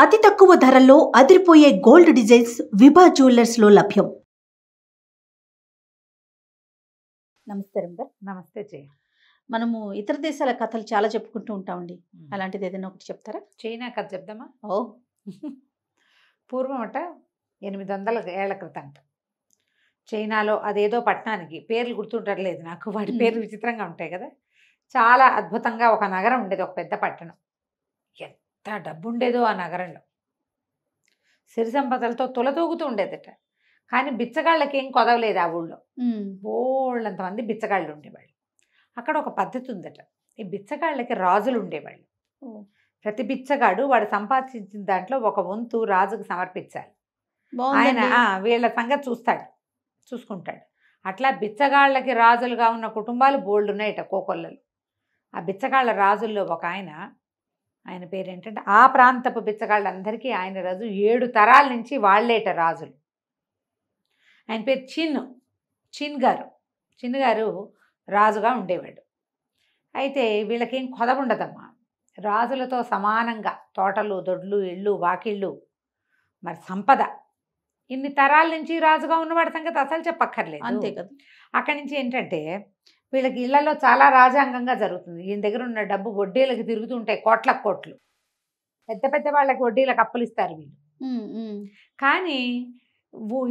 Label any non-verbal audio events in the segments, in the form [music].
అతి తక్కువ ధరల్లో అదిరిపోయే గోల్డ్ డిజైన్స్ విభా జ్యువెలర్స్లో లభ్యం నమస్తే రంగ నమస్తే జయ మనము ఇతర దేశాల కథలు చాలా చెప్పుకుంటూ ఉంటామండి అలాంటిది ఏదైనా ఒకటి చెప్తారా చైనా కథ చెప్దామా ఓ [laughs] పూర్వం అట ఎనిమిది వందల ఏళ్ల క్రితం అంట చైనాలో అదేదో పట్టణానికి పేర్లు గుర్తుండట్లేదు నాకు వాటి పేర్లు విచిత్రంగా ఉంటాయి కదా చాలా అద్భుతంగా ఒక నగరం ఉండేది ఒక పెద్ద పట్టణం ఎంత ఎంత డబ్బు ఉండేదో ఆ నగరంలో సిరి సంపదలతో తులతూగుతూ ఉండేదట కానీ బిచ్చగాళ్ళకి ఏం కొదవలేదు ఆ ఊళ్ళో బోళ్ళంతమంది బిచ్చగాళ్ళు ఉండేవాళ్ళు అక్కడ ఒక పద్ధతి ఉందట ఈ బిచ్చగాళ్ళకి రాజులు ఉండేవాళ్ళు ప్రతి బిచ్చగాడు వాడు సంపాదించిన దాంట్లో ఒక వంతు రాజుకు సమర్పించాలి ఆయన వీళ్ళ సంగతి చూస్తాడు చూసుకుంటాడు అట్లా బిచ్చగాళ్ళకి రాజులుగా ఉన్న కుటుంబాలు బోల్డ్ ఉన్నాయట కోకొల్లలు ఆ బిచ్చగాళ్ళ రాజుల్లో ఒక ఆయన ఆయన పేరు ఏంటంటే ఆ ప్రాంతపు బిచ్చగాళ్ళందరికీ ఆయన రాజు ఏడు తరాల నుంచి వాళ్ళేట రాజులు ఆయన పేరు చిన్ చిన్ గారు చిన్ గారు రాజుగా ఉండేవాడు అయితే వీళ్ళకేం కొదవుండదమ్మా రాజులతో సమానంగా తోటలు దొడ్లు ఇళ్ళు వాకిళ్ళు మరి సంపద ఇన్ని తరాల నుంచి రాజుగా ఉన్నవాడు సంగతి అసలు చెప్పక్కర్లేదు అంతే కదా అక్కడి నుంచి ఏంటంటే వీళ్ళకి ఇళ్లలో చాలా రాజాంగంగా జరుగుతుంది ఈయన దగ్గర ఉన్న డబ్బు వడ్డీలకు తిరుగుతుంటాయి కోట్ల కోట్లు పెద్ద పెద్ద వాళ్ళకి వడ్డీలకు అప్పులు ఇస్తారు వీళ్ళు కానీ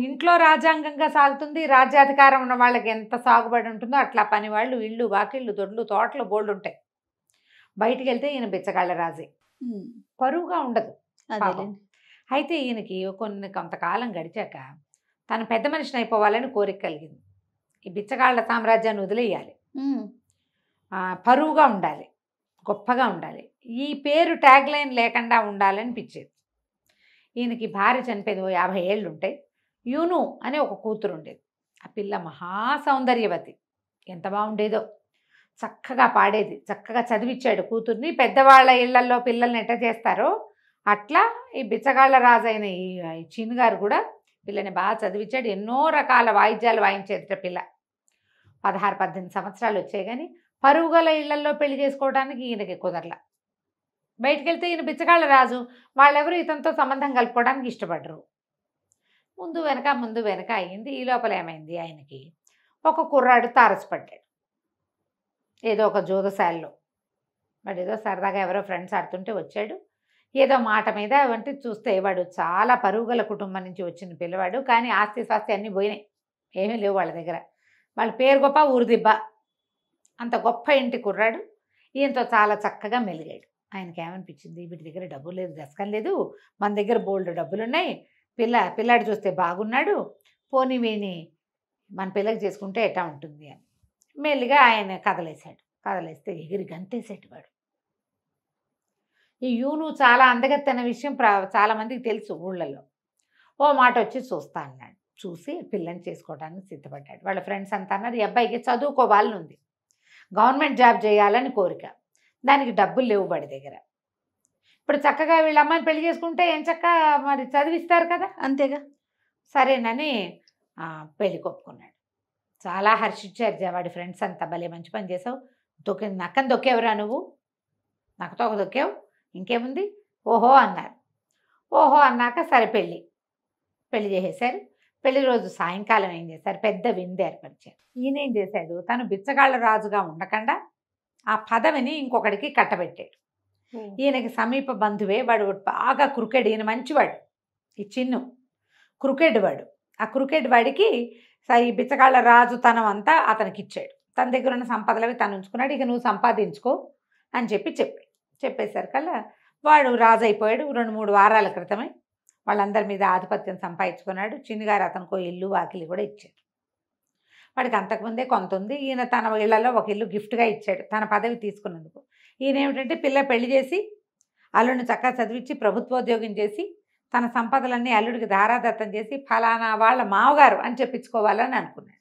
ఇంట్లో రాజ్యాంగంగా సాగుతుంది రాజ్యాధికారం ఉన్న వాళ్ళకి ఎంత సాగుబడి ఉంటుందో అట్లా పని వాళ్ళు ఇళ్ళు వాకిళ్ళు దొడ్లు తోటలు బోల్డ్ ఉంటాయి బయటికి వెళ్తే ఈయన బిచ్చగాళ్ళ రాజే పరువుగా ఉండదు అయితే ఈయనకి కొన్ని కొంతకాలం గడిచాక తను పెద్ద మనిషిని అయిపోవాలని కోరిక కలిగింది ఈ బిచ్చగాళ్ళ సామ్రాజ్యాన్ని వదిలేయాలి పరువుగా ఉండాలి గొప్పగా ఉండాలి ఈ పేరు ట్యాగ్ లైన్ లేకుండా ఉండాలనిపించేది ఈయనకి భార్య చనిపోయింది ఓ యాభై ఏళ్ళు ఉంటాయి యూను అనే ఒక కూతురు ఉండేది ఆ పిల్ల మహా సౌందర్యవతి ఎంత బాగుండేదో చక్కగా పాడేది చక్కగా చదివిచ్చాడు కూతుర్ని పెద్దవాళ్ళ ఇళ్లల్లో పిల్లల్ని ఎట్ట చేస్తారో అట్లా ఈ బిచ్చగాళ్ళ అయిన ఈ చిన్నుగారు కూడా పిల్లని బాగా చదివించాడు ఎన్నో రకాల వాయిద్యాలు వాయించేట పిల్ల పదహారు పద్దెనిమిది సంవత్సరాలు వచ్చాయి కానీ పరుగుల ఇళ్లలో పెళ్లి చేసుకోవడానికి ఈయనకి కుదరల బయటికి వెళ్తే ఈయన బిచ్చగాళ్ళ రాజు వాళ్ళెవరు ఇతనితో సంబంధం కలుపుకోవడానికి ఇష్టపడరు ముందు వెనక ముందు వెనక అయింది ఈ లోపల ఏమైంది ఆయనకి ఒక కుర్రాడు తారసపడ్డాడు ఏదో ఒక జోదశాలలో వాడు ఏదో సరదాగా ఎవరో ఫ్రెండ్స్ ఆడుతుంటే వచ్చాడు ఏదో మాట మీద వంటి చూస్తే వాడు చాలా పరుగుల కుటుంబం నుంచి వచ్చిన పిల్లవాడు కానీ ఆస్తి పాస్తి అన్నీ పోయినాయి ఏమీ లేవు వాళ్ళ దగ్గర వాళ్ళ పేరు గొప్ప ఊరిదిబ్బ అంత గొప్ప ఇంటి కుర్రాడు ఈయనతో చాలా చక్కగా మెలిగాడు ఆయనకి ఏమనిపించింది వీటి దగ్గర డబ్బు లేదు దశకం లేదు మన దగ్గర బోల్డ్ డబ్బులు ఉన్నాయి పిల్ల పిల్లాడు చూస్తే బాగున్నాడు పోనీ వీని మన పిల్లకి చేసుకుంటే ఎట్టా ఉంటుంది అని మెల్లిగా ఆయన కదలేశాడు కదలేస్తే ఎగిరి గంతేసాడు వాడు ఈ యూను చాలా అందగత్తన్న విషయం చాలామందికి తెలుసు ఊళ్ళల్లో ఓ మాట వచ్చి చూస్తా అన్నాడు చూసి పిల్లని చేసుకోవడానికి సిద్ధపడ్డాడు వాళ్ళ ఫ్రెండ్స్ అంతా అన్నారు ఈ అబ్బాయికి చదువుకోవాలని ఉంది గవర్నమెంట్ జాబ్ చేయాలని కోరిక దానికి డబ్బులు లేవు బడి దగ్గర ఇప్పుడు చక్కగా వీళ్ళ అమ్మాయిని పెళ్లి చేసుకుంటే ఏం చక్క మరి చదివిస్తారు కదా అంతేగా సరేనని పెళ్లి కొప్పుకున్నాడు చాలా హర్షించారు వాడి ఫ్రెండ్స్ అంతా భలే మంచి పని చేసావు దొక్కి నక్కని దొక్కేవరా నువ్వు నక్కతో తోక దొక్కావు ఇంకేముంది ఓహో అన్నారు ఓహో అన్నాక సరే పెళ్ళి పెళ్లి చేసేశారు పెళ్లి రోజు సాయంకాలం ఏం చేశారు పెద్ద విందు ఏర్పరిచారు ఈయన ఏం చేశాడు తను బిచ్చగాళ్ళ రాజుగా ఉండకుండా ఆ పదవిని ఇంకొకడికి కట్టబెట్టాడు ఈయనకి సమీప బంధువే వాడు బాగా క్రికెట్ ఈయన మంచివాడు ఈ చిన్ను క్రికెట్ వాడు ఆ క్రికెట్ వాడికి ఈ బిచ్చగాళ్ళ తనం అంతా అతనికి ఇచ్చాడు తన దగ్గర ఉన్న సంపదలవి తను ఉంచుకున్నాడు ఇక నువ్వు సంపాదించుకో అని చెప్పి చెప్పాడు చెప్పేసరికల్లా వాడు రాజు అయిపోయాడు రెండు మూడు వారాల క్రితమే వాళ్ళందరి మీద ఆధిపత్యం సంపాదించుకున్నాడు చిన్నిగారు అతనికో ఇల్లు వాకిలి కూడా ఇచ్చాడు వాడికి అంతకుముందే కొంత ఉంది ఈయన తన ఇళ్లలో ఒక ఇల్లు గిఫ్ట్గా ఇచ్చాడు తన పదవి తీసుకున్నందుకు ఈయన ఏమిటంటే పిల్ల పెళ్లి చేసి అల్లుడిని చక్కగా చదివించి ప్రభుత్వోద్యోగం చేసి తన సంపదలన్నీ అల్లుడికి ధారాదత్తం చేసి ఫలానా వాళ్ళ మామగారు అని చెప్పించుకోవాలని అనుకున్నాడు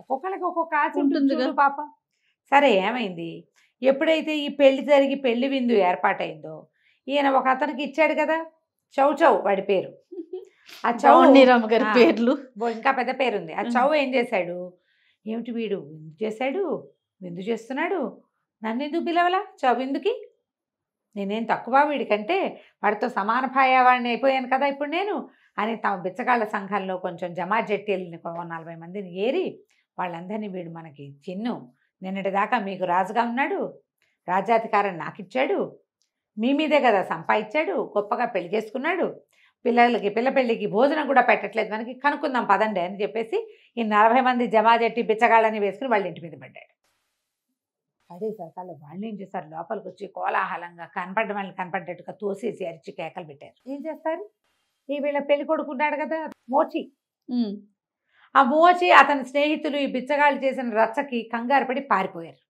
ఒక్కొక్కరికి ఒక్కొక్క ఆశ ఉంటుంది పాప సరే ఏమైంది ఎప్పుడైతే ఈ పెళ్లి జరిగి పెళ్లి విందు ఏర్పాటైందో ఈయన ఒక అతనికి ఇచ్చాడు కదా చౌ చౌ వాడి పేరు ఆ [laughs] చౌ గారి పేర్లు ఇంకా పెద్ద పేరుంది ఆ చౌ ఏం చేశాడు ఏమిటి వీడు విందు చేశాడు విందు చేస్తున్నాడు నన్ను ఎందుకు పిలవలా చౌ విందుకి నేనేం తక్కువ వీడికంటే వాడితో సమాన భాయవాడిని అయిపోయాను కదా ఇప్పుడు నేను అని తమ బిచ్చగాళ్ళ సంఘంలో కొంచెం జమా జట్టేళ్ళని నలభై మందిని ఏరి వాళ్ళందరినీ వీడు మనకి చిన్ను నిన్నటిదాకా మీకు రాజుగా ఉన్నాడు రాజాధికారం నాకిచ్చాడు మీ మీదే కదా సంపాదించాడు గొప్పగా పెళ్లి చేసుకున్నాడు పిల్లలకి పిల్ల పెళ్ళికి భోజనం కూడా పెట్టట్లేదు మనకి కనుక్కుందాం పదండి అని చెప్పేసి ఈ నలభై మంది జమా జట్టి బిచ్చగాళ్ళని వేసుకుని వాళ్ళ ఇంటి మీద పడ్డాడు అదే సరకాల వాళ్ళు ఏం చేస్తారు లోపలికి వచ్చి కోలాహలంగా కనపడ్డ వాళ్ళని కనపడ్డట్టుగా తోసేసి అరిచి కేకలు పెట్టారు ఏం చేస్తారు ఈ వీళ్ళ పెళ్లి కొడుకున్నాడు కదా మోచి ఆ మోచి అతని స్నేహితులు ఈ బిచ్చగాళ్ళు చేసిన రచ్చకి కంగారు పడి పారిపోయారు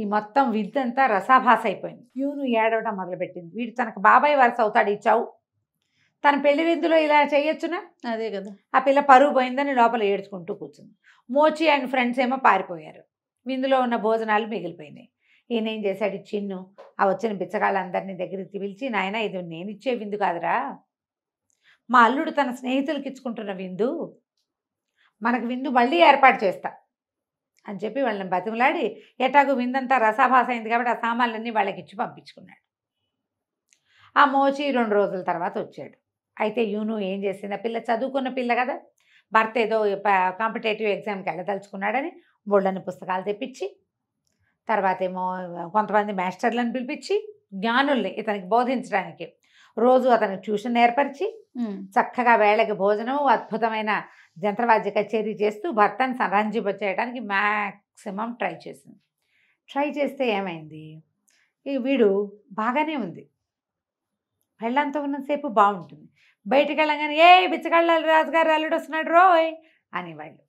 ఈ మొత్తం విద్దంతా రసాభాస అయిపోయింది యూను ఏడవడం మొదలుపెట్టింది వీడు తనకు బాబాయ్ వరస అవుతాడు ఈ చౌ తన పెళ్లి విందులో ఇలా చేయొచ్చునా అదే కదా ఆ పిల్ల పరువు పోయిందని లోపల ఏడ్చుకుంటూ కూర్చుంది మోచి అండ్ ఫ్రెండ్స్ ఏమో పారిపోయారు విందులో ఉన్న భోజనాలు మిగిలిపోయినాయి ఈయన ఏం చేశాడు చిన్ను ఆ వచ్చిన బిచ్చగాళ్ళందరినీ దగ్గరికి పిలిచి నాయన ఇది నేను ఇచ్చే విందు కాదురా మా అల్లుడు తన స్నేహితులకి ఇచ్చుకుంటున్న విందు మనకు విందు మళ్ళీ ఏర్పాటు చేస్తా అని చెప్పి వాళ్ళని బతిమలాడి ఎటాకు విందంతా రసాభాస అయింది కాబట్టి ఆ సామాన్లన్నీ వాళ్ళకి ఇచ్చి పంపించుకున్నాడు ఆ మోచి రెండు రోజుల తర్వాత వచ్చాడు అయితే యూను ఏం చేసింది పిల్ల చదువుకున్న పిల్ల కదా భర్త ఏదో కాంపిటేటివ్ ఎగ్జామ్కి వెళ్ళదలుచుకున్నాడని బోళ్ళని పుస్తకాలు తెప్పించి తర్వాత ఏమో కొంతమంది మాస్టర్లను పిలిపించి జ్ఞానుల్ని ఇతనికి బోధించడానికి రోజు అతనికి ట్యూషన్ ఏర్పరిచి చక్కగా వేళకి భోజనం అద్భుతమైన జంత్రవాద్య కచేరీ చేస్తూ భర్తను సంరంజింప చేయడానికి మ్యాక్సిమం ట్రై చేసింది ట్రై చేస్తే ఏమైంది ఈ వీడు బాగానే ఉంది పెళ్ళంతో ఉన్నంతసేపు బాగుంటుంది బయటికి వెళ్ళగానే ఏ బిచ్చగాళ్ళ రాజుగారు అల్లుడు వస్తున్నాడు రోయ్ అనేవాళ్ళు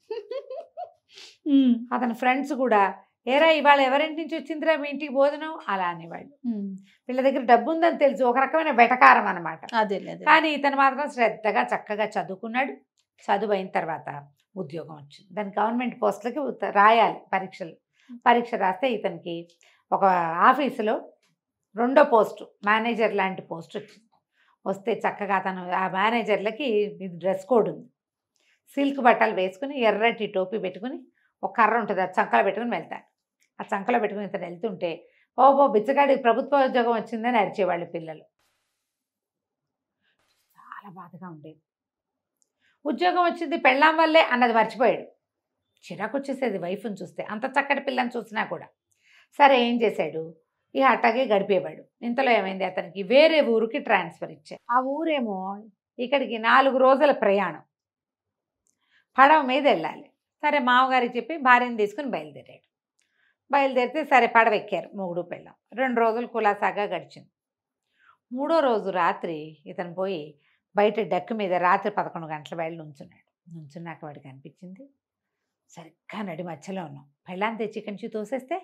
అతని ఫ్రెండ్స్ కూడా ఏరా ఇవాళ ఎవరింటి నుంచి వచ్చిందిరా మీ ఇంటికి భోజనం అలా అనేవాళ్ళు వీళ్ళ దగ్గర డబ్బు ఉందని తెలుసు ఒక రకమైన వెటకారం అనమాట కానీ ఇతను మాత్రం శ్రద్ధగా చక్కగా చదువుకున్నాడు చదువు అయిన తర్వాత ఉద్యోగం వచ్చింది దాని గవర్నమెంట్ పోస్టులకి రాయాలి పరీక్షలు పరీక్ష రాస్తే ఇతనికి ఒక ఆఫీసులో రెండో పోస్టు మేనేజర్ లాంటి పోస్ట్ వచ్చింది వస్తే చక్కగా అతను ఆ మేనేజర్లకి డ్రెస్ కోడ్ ఉంది సిల్క్ బట్టలు వేసుకుని ఎర్రటి టోపీ పెట్టుకుని ఒక కర్ర ఉంటుంది అది చంకలు పెట్టుకుని వెళ్తారు ఆ చంకలో పెట్టుకుని ఇతను వెళ్తుంటే ఓబో బిచ్చగాడికి ప్రభుత్వ ఉద్యోగం వచ్చిందని అరిచేవాళ్ళు పిల్లలు చాలా బాధగా ఉండేది ఉద్యోగం వచ్చింది పెళ్ళాం వల్లే అన్నది మర్చిపోయాడు చిరాకు వచ్చేసేది వైఫ్ని చూస్తే అంత చక్కటి పిల్లని చూసినా కూడా సరే ఏం చేశాడు ఈ అట్టాగే గడిపేవాడు ఇంతలో ఏమైంది అతనికి వేరే ఊరికి ట్రాన్స్ఫర్ ఇచ్చే ఆ ఊరేమో ఇక్కడికి నాలుగు రోజుల ప్రయాణం పడవ మీద వెళ్ళాలి సరే మామగారికి చెప్పి భార్యను తీసుకుని బయలుదేరాడు బయలుదేరితే సరే పడవెక్కారు మొగుడు పెళ్ళం రెండు రోజులు కులాసాగా గడిచింది మూడో రోజు రాత్రి ఇతను పోయి బయట డక్కు మీద రాత్రి పదకొండు గంటల బయలు నుంచున్నాడు నుంచున్నాక వాడికి అనిపించింది సరిగ్గా నడి మధ్యలో ఉన్నాం పెళ్ళాన్ని తెచ్చి ఇక్కడి నుంచి తోసేస్తే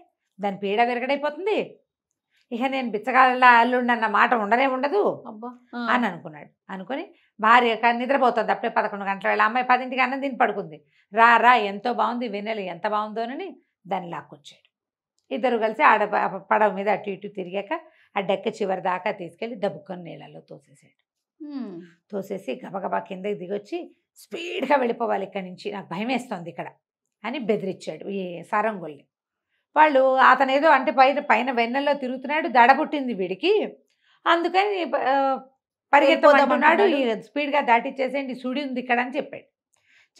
దాని పీడ విరగడైపోతుంది ఇక నేను బిచ్చగాళ్ళ అల్లుండన్న అన్న మాట ఉండనే ఉండదు అని అనుకున్నాడు అనుకుని భార్య నిద్రపోతుంది అప్పుడే పదకొండు గంటల వేళ అమ్మాయి పదింటికి అన్నం తిని పడుకుంది రా రా ఎంతో బాగుంది వెన్నెలు ఎంత బాగుందోనని దాన్ని లాక్కొచ్చాడు ఇద్దరు కలిసి ఆడ పడవ మీద అటు ఇటు తిరిగాక ఆ డెక్క చివరి దాకా తీసుకెళ్ళి దబ్బుకొని నీళ్ళలో తోసేసాడు తోసేసి గబగబా కిందకి దిగొచ్చి స్పీడ్గా వెళ్ళిపోవాలి ఇక్కడి నుంచి నాకు భయం వేస్తుంది ఇక్కడ అని బెదిరించాడు ఈ సారంగుల్ని వాళ్ళు అతనేదో అంటే పైన పైన వెన్నెల్లో తిరుగుతున్నాడు దడబుట్టింది వీడికి అందుకని పరిగెత్తమన్నాడు స్పీడ్గా దాటిచ్చేసేయండి సుడి ఉంది ఇక్కడ అని చెప్పాడు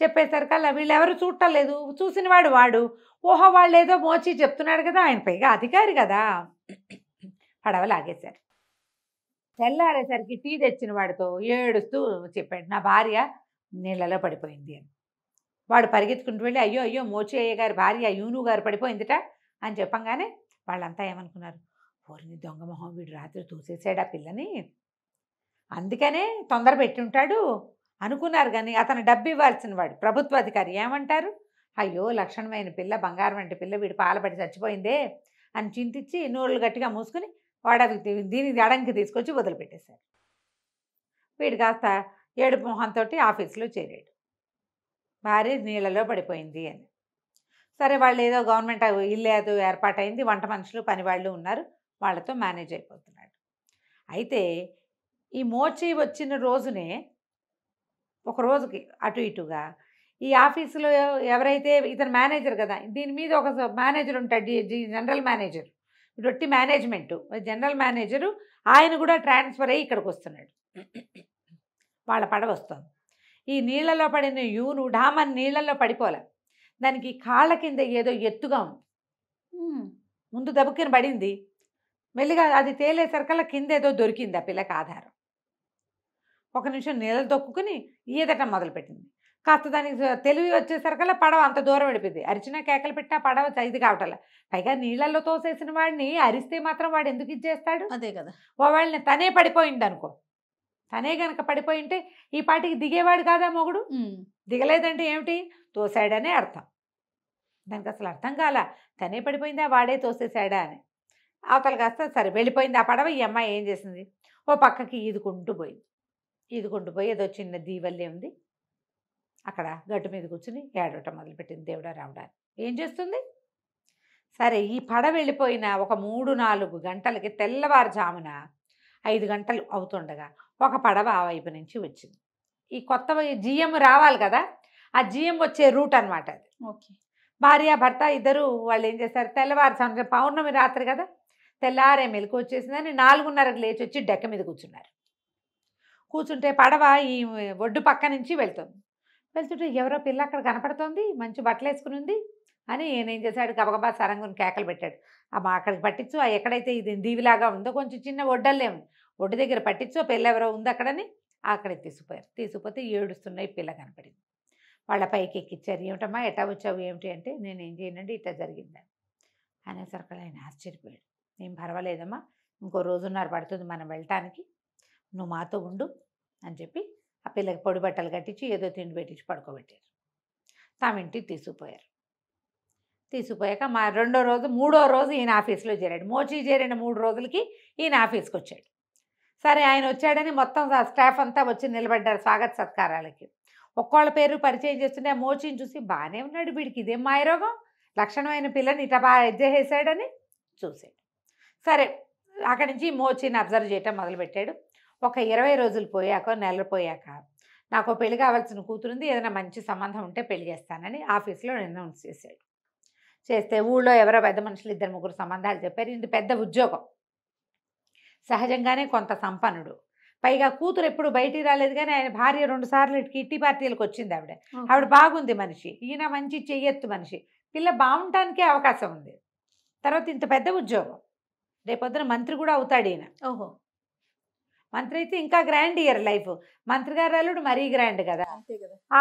చెప్పేసరికల్లా వీళ్ళు ఎవరు చూడలేదు చూసిన వాడు వాడు ఓహో వాళ్ళు ఏదో మోచి చెప్తున్నాడు కదా ఆయన పైగా అధికారి కదా పడవ లాగేశారు తెల్లారేసరికి టీ తెచ్చిన వాడితో ఏడుస్తూ చెప్పాడు నా భార్య నీళ్ళలో పడిపోయింది అని వాడు పరిగెత్తుకుంటూ వెళ్ళి అయ్యో అయ్యో మోచయ్య గారి భార్య యూను గారు పడిపోయిందిట అని చెప్పంగానే వాళ్ళంతా ఏమనుకున్నారు ఓరిని దొంగ మొహం వీడు రాత్రి తోసేసాడు ఆ పిల్లని అందుకనే తొందర పెట్టుంటాడు అనుకున్నారు కానీ అతను డబ్బు ఇవ్వాల్సిన వాడు ప్రభుత్వ అధికారి ఏమంటారు అయ్యో లక్షణమైన పిల్ల బంగారం వంటి పిల్ల వీడు పాలపడి చచ్చిపోయిందే అని చింతించి నోళ్ళు గట్టిగా మూసుకుని వాడవి దీని అడంకి తీసుకొచ్చి వదిలిపెట్టేశారు వీడు కాస్త ఏడు మొహంతో ఆఫీసులో చేరాడు భార్య నీళ్ళలో పడిపోయింది అని సరే వాళ్ళు ఏదో గవర్నమెంట్ ఇల్లు ఏదో ఏర్పాటైంది వంట మనుషులు పనివాళ్ళు ఉన్నారు వాళ్ళతో మేనేజ్ అయిపోతున్నాడు అయితే ఈ మోచి వచ్చిన రోజునే ఒక రోజుకి అటు ఇటుగా ఈ ఆఫీసులో ఎవరైతే ఇతను మేనేజర్ కదా దీని మీద ఒక మేనేజర్ ఉంటాడు జనరల్ మేనేజర్ రొట్టి మేనేజ్మెంటు జనరల్ మేనేజరు ఆయన కూడా ట్రాన్స్ఫర్ అయ్యి ఇక్కడికి వస్తున్నాడు వాళ్ళ పడవ వస్తుంది ఈ నీళ్ళలో పడిన యూను ఢామన్ నీళ్ళల్లో పడిపోలే దానికి కాళ్ళ కింద ఏదో ఎత్తుగా ఉంది ముందు దబుకిన పడింది మెల్లిగా అది తేలేసరికల్లా కింద ఏదో దొరికింది ఆ పిల్లకి ఆధారం ఒక నిమిషం నీళ్ళు తొక్కుని ఈదటం మొదలుపెట్టింది కాస్త దానికి తెలివి వచ్చేసరికల్లా పడవ అంత దూరం వెళ్ళిపోయింది అరిచిన కేకలు పెట్టినా పడవ ఇది కావటం పైగా నీళ్ళల్లో తోసేసిన వాడిని అరిస్తే మాత్రం వాడు ఎందుకు ఇచ్చేస్తాడు అదే కదా ఓ వాళ్ళని తనే పడిపోయింది అనుకో తనే గనక పడిపోయింటే ఈ పాటికి దిగేవాడు కాదా మొగుడు దిగలేదంటే ఏమిటి తోసాడనే అర్థం దానికి అసలు అర్థం కాల తనే పడిపోయిందా వాడే తోసేసాడా అని అవతల కాస్త సరే వెళ్ళిపోయింది ఆ పడవ ఈ అమ్మాయి ఏం చేసింది ఓ పక్కకి ఈదుకుంటూ పోయింది ఇది పోయి ఏదో చిన్న దీవల్లే ఉంది అక్కడ గట్టు మీద కూర్చుని ఏడవటం మొదలుపెట్టింది దేవుడా రావడా ఏం చేస్తుంది సరే ఈ పడ వెళ్ళిపోయిన ఒక మూడు నాలుగు గంటలకి తెల్లవారుజామున ఐదు గంటలు అవుతుండగా ఒక పడవ ఆ వైపు నుంచి వచ్చింది ఈ కొత్త జిఎం రావాలి కదా ఆ జిఎం వచ్చే రూట్ అనమాట అది ఓకే భార్య భర్త ఇద్దరు వాళ్ళు ఏం చేస్తారు తెల్లవారుజామున పౌర్ణమి రాత్రి కదా తెల్లారే మెలకు వచ్చేసిందని నాలుగున్నరకు లేచి వచ్చి డెక్క మీద కూర్చున్నారు కూర్చుంటే పడవ ఈ ఒడ్డు పక్క నుంచి వెళ్తుంది వెళ్తుంటే ఎవరో పిల్ల అక్కడ కనపడుతోంది మంచి బట్టలు వేసుకుని ఉంది అని నేనేం చేశాడు గబగబా సరంగుని కేకలు పెట్టాడు అమ్మ అక్కడికి పట్టించు ఎక్కడైతే ఇది దీవిలాగా ఉందో కొంచెం చిన్న ఒడ్డల్లే ఉంది ఒడ్డు దగ్గర పట్టించు పిల్ల ఎవరో ఉంది అక్కడని అక్కడికి తీసుకుపోయారు తీసుకుపోతే ఏడుస్తున్నాయి పిల్ల కనపడింది వాళ్ళ పైకి ఎక్కిచ్చారు ఏమిటమ్మా ఎట్టా వచ్చావు ఏమిటి అంటే నేను ఏం చేయనండి ఇట్లా జరిగిందని అనేసరికి ఆయన ఆశ్చర్యపోయాడు ఏం పర్వాలేదమ్మా ఇంకో రోజున్నర పడుతుంది మనం వెళ్ళటానికి నువ్వు మాతో ఉండు అని చెప్పి ఆ పిల్లకి పొడి బట్టలు కట్టించి ఏదో తిండి పెట్టించి పడుకోబెట్టారు తాము ఇంటికి తీసుకుపోయారు తీసుకుపోయాక మా రెండో రోజు మూడో రోజు ఈయన ఆఫీస్లో చేరాడు మోచి చేరిన మూడు రోజులకి ఈయన ఆఫీస్కి వచ్చాడు సరే ఆయన వచ్చాడని మొత్తం స్టాఫ్ అంతా వచ్చి నిలబడ్డారు స్వాగత సత్కారాలకి ఒక్కోళ్ళ పేరు పరిచయం చేస్తుంటే మోచిని చూసి బాగానే ఉన్నాడు వీడికి ఇదేం మాయరోగం లక్షణమైన పిల్లని ఇట బాగా చేశాడని చూశాడు సరే అక్కడి నుంచి మోచిని అబ్జర్వ్ చేయటం మొదలుపెట్టాడు ఒక ఇరవై రోజులు పోయాక నెల పోయాక నాకు పెళ్లి కావాల్సిన కూతురుంది ఏదైనా మంచి సంబంధం ఉంటే పెళ్లి చేస్తానని ఆఫీస్లో అనౌన్స్ చేశాడు చేస్తే ఊళ్ళో ఎవరో పెద్ద మనుషులు ఇద్దరు ముగ్గురు సంబంధాలు చెప్పారు ఇది పెద్ద ఉద్యోగం సహజంగానే కొంత సంపన్నుడు పైగా కూతురు ఎప్పుడు బయటికి రాలేదు కానీ ఆయన భార్య రెండు సార్లు కిట్టి పార్టీలకు వచ్చింది ఆవిడ ఆవిడ బాగుంది మనిషి ఈయన మంచి చెయ్యొత్తు మనిషి పిల్ల బాగుంటానికే అవకాశం ఉంది తర్వాత ఇంత పెద్ద ఉద్యోగం రేపొద్దున మంత్రి కూడా అవుతాడు ఈయన ఓహో మంత్రి అయితే ఇంకా గ్రాండ్ ఇయర్ లైఫ్ మంత్రి గారు అల్లుడు మరీ గ్రాండ్ కదా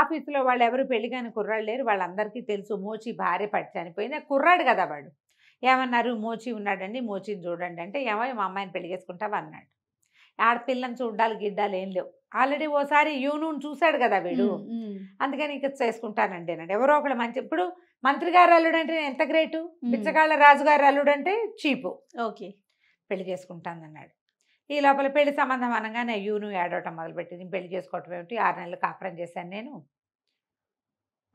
ఆఫీసులో వాళ్ళు ఎవరు పెళ్లి కానీ కుర్రాడు లేరు వాళ్ళందరికీ తెలుసు మోచి భార్య పడి చనిపోయింది కుర్రాడు కదా వాడు ఏమన్నారు మోచి ఉన్నాడండి మోచిని చూడండి అంటే ఏమో మా అమ్మాయిని పెళ్లి చేసుకుంటావు అన్నాడు ఆడపిల్లని చూడాలి గిడ్డాలు ఏం లేవు ఆల్రెడీ ఓసారి యూనూన్ చూశాడు కదా వీడు అందుకని ఇంకా చేసుకుంటానండి అన్నాడు ఎవరో ఒకళ్ళు మంచి ఇప్పుడు మంత్రి గారు అల్లుడు అంటే ఎంత గ్రేటు పిచ్చకాళ్ళ రాజుగారు అల్లుడు అంటే చీపు ఓకే పెళ్లి చేసుకుంటానన్నాడు ఈ లోపల పెళ్లి సంబంధం అనగా నేను యూను ఏడవటం మొదలుపెట్టింది పెళ్లి చేసుకోవటం ఏమిటి ఆరు నెలలు కాపురం చేశాను నేను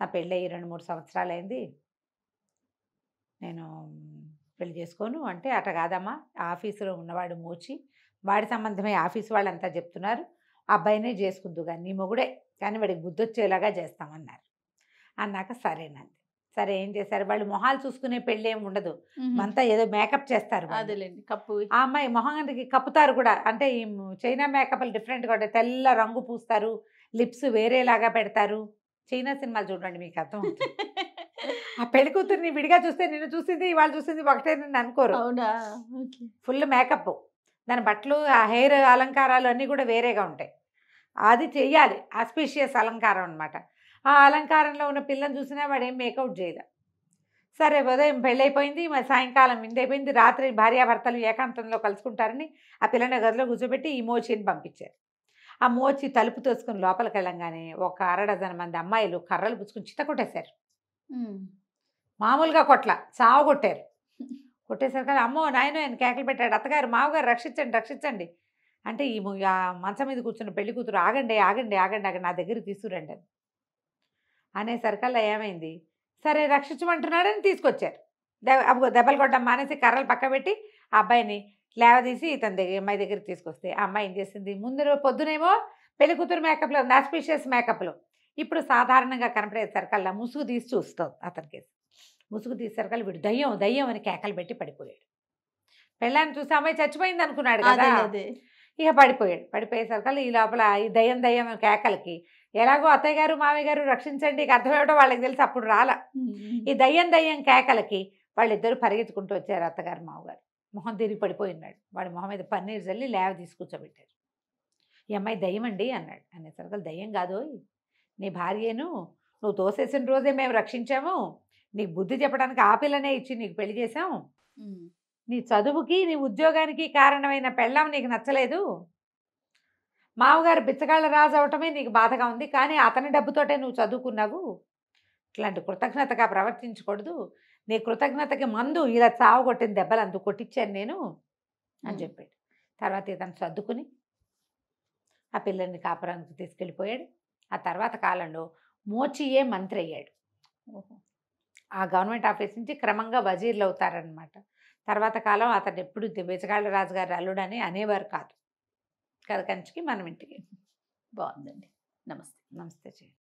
నా పెళ్ళి అయ్యి రెండు మూడు సంవత్సరాలు అయింది నేను పెళ్లి చేసుకోను అంటే అట కాదమ్మా ఆఫీసులో ఉన్నవాడు మూచి వాడి సంబంధమే ఆఫీస్ వాళ్ళంతా చెప్తున్నారు అబ్బాయినే చేసుకుందు కానీ నీ మొగుడే కానీ వాడికి బుద్ధొచ్చేలాగా చేస్తామన్నారు అన్నాక సరేనంది సరే ఏం చేశారు వాళ్ళు మొహాలు చూసుకునే పెళ్ళి ఏమి ఉండదు అంతా ఏదో మేకప్ చేస్తారు కప్పు ఆ అమ్మాయి మొహానికి కప్పుతారు కూడా అంటే ఈ చైనా మేకప్లు డిఫరెంట్ కూడా తెల్ల రంగు పూస్తారు లిప్స్ వేరేలాగా పెడతారు చైనా సినిమాలు చూడండి మీకు అర్థం ఆ పెళ్లి విడిగా చూస్తే నిన్ను చూసింది ఇవాళ చూసింది ఒకటే నేను అనుకోరు ఫుల్ మేకప్ దాని బట్టలు ఆ హెయిర్ అలంకారాలు అన్నీ కూడా వేరేగా ఉంటాయి అది చెయ్యాలి ఆస్పీషియస్ అలంకారం అనమాట ఆ అలంకారంలో ఉన్న పిల్లని చూసినా వాడు ఏం మేకౌట్ చేయదు సరే ఉదయం పెళ్ళైపోయింది మరి సాయంకాలం విందైపోయింది రాత్రి భార్యాభర్తలు ఏకాంతంలో కలుసుకుంటారని ఆ పిల్లని గదిలో కూర్చోబెట్టి ఈ మోచిని పంపించారు ఆ మోచి తలుపు తోసుకుని లోపలికి వెళ్ళంగానే ఒక డజన్ మంది అమ్మాయిలు కర్రలు పుచ్చుకుని చిత్త కొట్టేశారు మామూలుగా కొట్ల చావు కొట్టారు కొట్టేశారు కదా అమ్మో నాయనో ఆయన కేకలు పెట్టాడు అత్తగారు మామగారు రక్షించండి రక్షించండి అంటే ఈ మంచం మీద కూర్చున్న పెళ్లి కూతురు ఆగండి ఆగండి ఆగండి ఆగండి నా దగ్గరికి తీసుకురండి అని అలా ఏమైంది సరే రక్షించమంటున్నాడని తీసుకొచ్చారు దెబ్బ దెబ్బలు కొట్టడం మానేసి కర్రలు పక్క పెట్టి ఆ అబ్బాయిని లేవదీసి ఇతని దగ్గర అమ్మాయి దగ్గరికి తీసుకొస్తే ఆ అమ్మాయి ఏం చేసింది ముందు పొద్దునేమో పెళ్లి కూతురు మేకప్లో ఉంది ఆస్పీషియస్ మేకప్లో ఇప్పుడు సాధారణంగా కనపడేసరికల్లా ముసుగు తీసి చూస్తుంది అతనికి ముసుగు సరికల్ వీడు దయ్యం దయ్యం అని కేకలు పెట్టి పడిపోయాడు పెళ్ళాన్ని చూసి అమ్మాయి చచ్చిపోయింది అనుకున్నాడు కదా ఇక పడిపోయాడు పడిపోయేసరికల్లా ఈ లోపల ఈ దయ్యం దయ్యం కేకలకి ఎలాగో అత్తయ్య గారు మామయ్య గారు రక్షించండి ఇక అర్థమేమిటో వాళ్ళకి తెలిసి అప్పుడు రాల ఈ దయ్యం దయ్యం కేకలకి వాళ్ళిద్దరూ పరిగెత్తుకుంటూ వచ్చారు అత్తగారు మామగారు మొహం తిరిగి పడిపోయినాడు వాడి మొహం మీద పన్నీరు చల్లి లేవ తీసుకూర్చోబెట్టారు ఈ అమ్మాయి దయ్యమండి అన్నాడు అనే సరుకులు దయ్యం కాదు నీ భార్యను నువ్వు తోసేసిన రోజే మేము రక్షించాము నీకు బుద్ధి చెప్పడానికి ఆ పిల్లనే ఇచ్చి నీకు పెళ్లి చేసాం నీ చదువుకి నీ ఉద్యోగానికి కారణమైన పెళ్ళం నీకు నచ్చలేదు మామగారు బిచ్చగాళ్ళ రాజు అవటమే నీకు బాధగా ఉంది కానీ అతని డబ్బుతోటే నువ్వు చదువుకున్నావు ఇట్లాంటి కృతజ్ఞతగా ప్రవర్తించకూడదు నీ కృతజ్ఞతకి మందు ఇలా చావు కొట్టిన దెబ్బలు అందుకు కొట్టించాను నేను అని చెప్పాడు తర్వాత ఇతను సర్దుకుని ఆ పిల్లల్ని కాపురానికి తీసుకెళ్ళిపోయాడు ఆ తర్వాత కాలంలో మోచియే మంత్రి అయ్యాడు ఆ గవర్నమెంట్ ఆఫీస్ నుంచి క్రమంగా వజీర్లు అవుతారనమాట తర్వాత కాలం అతను ఎప్పుడు బిజగాళ్ళ రాజుగారు అల్లుడని అనేవారు కాదు కరకంచికి మనం ఇంటికి బాగుందండి నమస్తే నమస్తే చేయండి